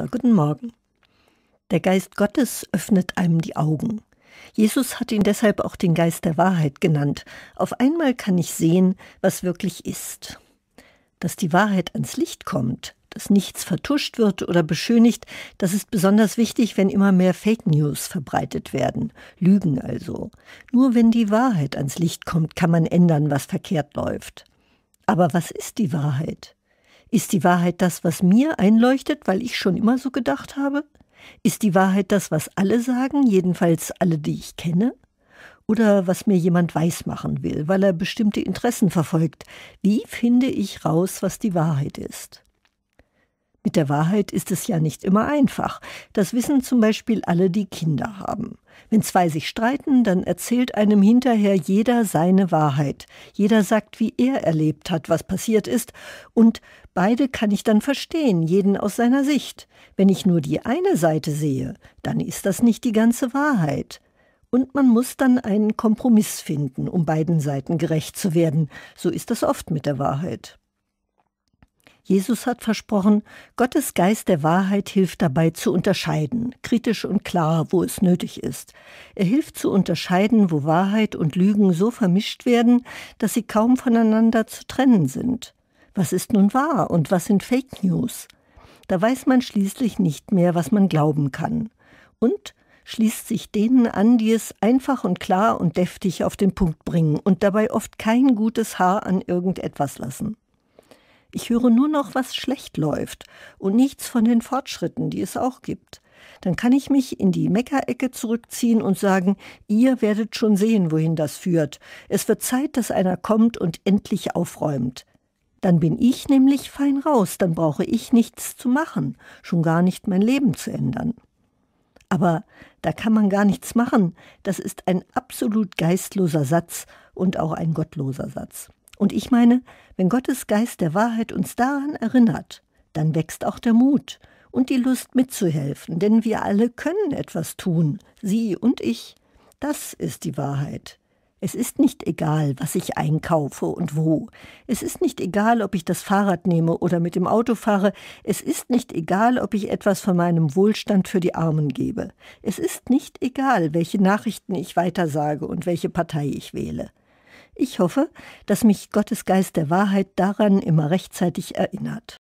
Schwester, guten Morgen. Der Geist Gottes öffnet einem die Augen. Jesus hat ihn deshalb auch den Geist der Wahrheit genannt. Auf einmal kann ich sehen, was wirklich ist. Dass die Wahrheit ans Licht kommt, dass nichts vertuscht wird oder beschönigt, das ist besonders wichtig, wenn immer mehr Fake News verbreitet werden. Lügen also. Nur wenn die Wahrheit ans Licht kommt, kann man ändern, was verkehrt läuft. Aber was ist die Wahrheit? Ist die Wahrheit das, was mir einleuchtet, weil ich schon immer so gedacht habe? Ist die Wahrheit das, was alle sagen, jedenfalls alle, die ich kenne? Oder was mir jemand weismachen will, weil er bestimmte Interessen verfolgt? Wie finde ich raus, was die Wahrheit ist? Mit der Wahrheit ist es ja nicht immer einfach. Das wissen zum Beispiel alle, die Kinder haben. Wenn zwei sich streiten, dann erzählt einem hinterher jeder seine Wahrheit. Jeder sagt, wie er erlebt hat, was passiert ist. Und beide kann ich dann verstehen, jeden aus seiner Sicht. Wenn ich nur die eine Seite sehe, dann ist das nicht die ganze Wahrheit. Und man muss dann einen Kompromiss finden, um beiden Seiten gerecht zu werden. So ist das oft mit der Wahrheit. Jesus hat versprochen, Gottes Geist der Wahrheit hilft dabei zu unterscheiden, kritisch und klar, wo es nötig ist. Er hilft zu unterscheiden, wo Wahrheit und Lügen so vermischt werden, dass sie kaum voneinander zu trennen sind. Was ist nun wahr und was sind Fake News? Da weiß man schließlich nicht mehr, was man glauben kann. Und schließt sich denen an, die es einfach und klar und deftig auf den Punkt bringen und dabei oft kein gutes Haar an irgendetwas lassen. Ich höre nur noch, was schlecht läuft und nichts von den Fortschritten, die es auch gibt. Dann kann ich mich in die Meckerecke zurückziehen und sagen, ihr werdet schon sehen, wohin das führt. Es wird Zeit, dass einer kommt und endlich aufräumt. Dann bin ich nämlich fein raus, dann brauche ich nichts zu machen, schon gar nicht mein Leben zu ändern. Aber da kann man gar nichts machen, das ist ein absolut geistloser Satz und auch ein gottloser Satz. Und ich meine, wenn Gottes Geist der Wahrheit uns daran erinnert, dann wächst auch der Mut und die Lust mitzuhelfen, denn wir alle können etwas tun, Sie und ich. Das ist die Wahrheit. Es ist nicht egal, was ich einkaufe und wo. Es ist nicht egal, ob ich das Fahrrad nehme oder mit dem Auto fahre. Es ist nicht egal, ob ich etwas von meinem Wohlstand für die Armen gebe. Es ist nicht egal, welche Nachrichten ich weitersage und welche Partei ich wähle. Ich hoffe, dass mich Gottes Geist der Wahrheit daran immer rechtzeitig erinnert.